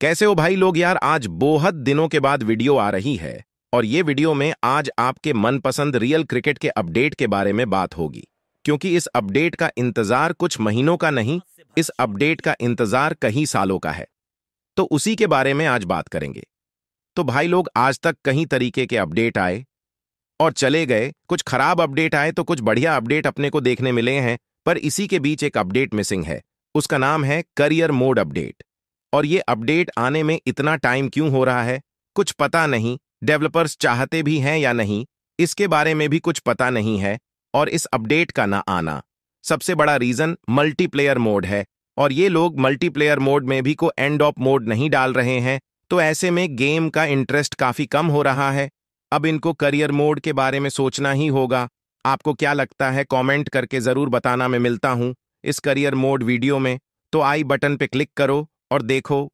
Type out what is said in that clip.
कैसे हो भाई लोग यार आज बहुत दिनों के बाद वीडियो आ रही है और ये वीडियो में आज आपके मनपसंद रियल क्रिकेट के अपडेट के बारे में बात होगी क्योंकि इस अपडेट का इंतजार कुछ महीनों का नहीं इस अपडेट का इंतजार कहीं सालों का है तो उसी के बारे में आज बात करेंगे तो भाई लोग आज तक कहीं तरीके के अपडेट आए और चले गए कुछ खराब अपडेट आए तो कुछ बढ़िया अपडेट अपने को देखने मिले हैं पर इसी के बीच एक अपडेट मिसिंग है उसका नाम है करियर मोड अपडेट और ये अपडेट आने में इतना टाइम क्यों हो रहा है कुछ पता नहीं डेवलपर्स चाहते भी हैं या नहीं इसके बारे में भी कुछ पता नहीं है और इस अपडेट का ना आना सबसे बड़ा रीजन मल्टीप्लेयर मोड है और ये लोग मल्टीप्लेयर मोड में भी को एंड ऑफ मोड नहीं डाल रहे हैं तो ऐसे में गेम का इंटरेस्ट काफी कम हो रहा है अब इनको करियर मोड के बारे में सोचना ही होगा आपको क्या लगता है कमेंट करके जरूर बताना मैं मिलता हूं इस करियर मोड वीडियो में तो आई बटन पे क्लिक करो और देखो